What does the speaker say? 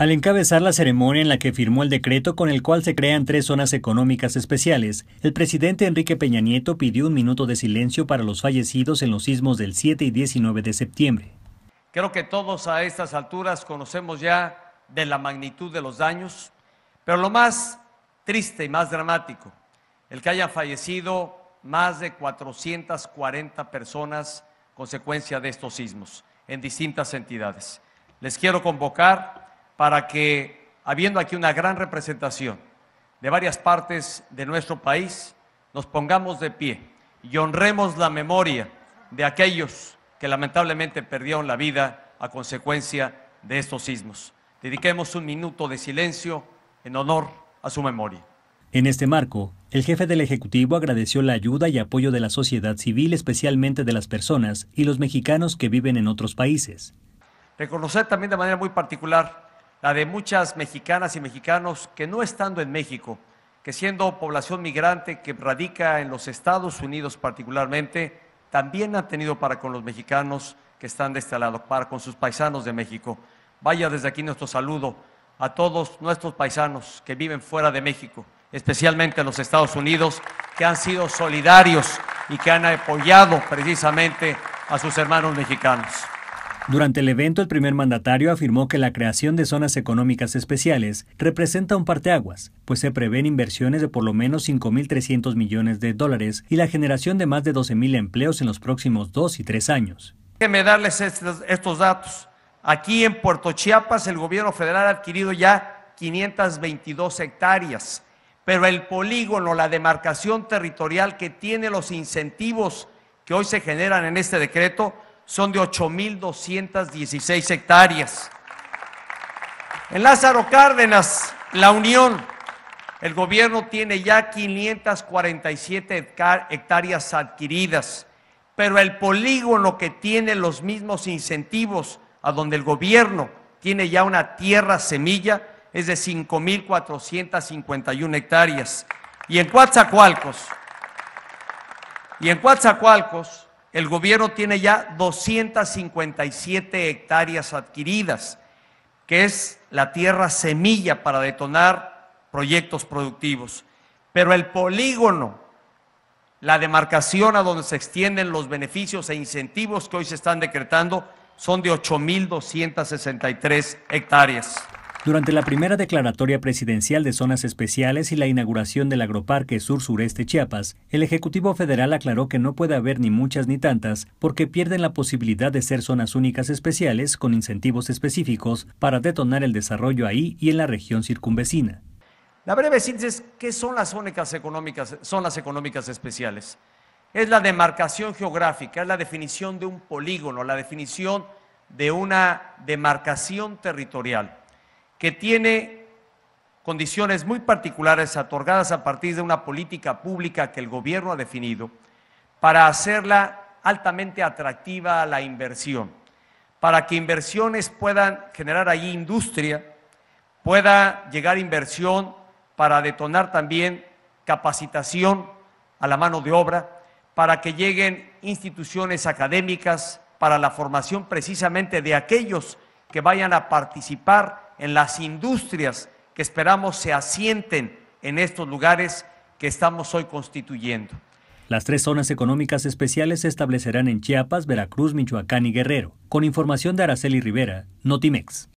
Al encabezar la ceremonia en la que firmó el decreto con el cual se crean tres zonas económicas especiales, el presidente Enrique Peña Nieto pidió un minuto de silencio para los fallecidos en los sismos del 7 y 19 de septiembre. Creo que todos a estas alturas conocemos ya de la magnitud de los daños, pero lo más triste y más dramático, el que haya fallecido más de 440 personas consecuencia de estos sismos en distintas entidades. Les quiero convocar para que, habiendo aquí una gran representación de varias partes de nuestro país, nos pongamos de pie y honremos la memoria de aquellos que lamentablemente perdieron la vida a consecuencia de estos sismos. Dediquemos un minuto de silencio en honor a su memoria. En este marco, el jefe del Ejecutivo agradeció la ayuda y apoyo de la sociedad civil, especialmente de las personas y los mexicanos que viven en otros países. Reconocer también de manera muy particular la de muchas mexicanas y mexicanos que no estando en México, que siendo población migrante que radica en los Estados Unidos particularmente, también han tenido para con los mexicanos que están de este lado, para con sus paisanos de México. Vaya desde aquí nuestro saludo a todos nuestros paisanos que viven fuera de México, especialmente en los Estados Unidos, que han sido solidarios y que han apoyado precisamente a sus hermanos mexicanos. Durante el evento, el primer mandatario afirmó que la creación de zonas económicas especiales representa un parteaguas, pues se prevén inversiones de por lo menos 5.300 millones de dólares y la generación de más de 12.000 empleos en los próximos dos y tres años. Déjenme darles estos, estos datos. Aquí en Puerto Chiapas, el gobierno federal ha adquirido ya 522 hectáreas, pero el polígono, la demarcación territorial que tiene los incentivos que hoy se generan en este decreto, son de 8.216 hectáreas. En Lázaro Cárdenas, la Unión, el gobierno tiene ya 547 hectáreas adquiridas, pero el polígono que tiene los mismos incentivos a donde el gobierno tiene ya una tierra semilla es de 5.451 hectáreas. Y en Coatzacoalcos, y en Coatzacoalcos, el gobierno tiene ya 257 hectáreas adquiridas, que es la tierra semilla para detonar proyectos productivos. Pero el polígono, la demarcación a donde se extienden los beneficios e incentivos que hoy se están decretando, son de 8.263 hectáreas. Durante la primera declaratoria presidencial de zonas especiales y la inauguración del agroparque sur-sureste Chiapas, el Ejecutivo Federal aclaró que no puede haber ni muchas ni tantas porque pierden la posibilidad de ser zonas únicas especiales con incentivos específicos para detonar el desarrollo ahí y en la región circunvecina. La breve síntesis, ¿qué son las únicas económicas, zonas económicas especiales? Es la demarcación geográfica, es la definición de un polígono, la definición de una demarcación territorial que tiene condiciones muy particulares otorgadas a partir de una política pública que el gobierno ha definido para hacerla altamente atractiva a la inversión, para que inversiones puedan generar allí industria, pueda llegar inversión para detonar también capacitación a la mano de obra, para que lleguen instituciones académicas para la formación precisamente de aquellos que vayan a participar en las industrias que esperamos se asienten en estos lugares que estamos hoy constituyendo. Las tres zonas económicas especiales se establecerán en Chiapas, Veracruz, Michoacán y Guerrero. Con información de Araceli Rivera, Notimex.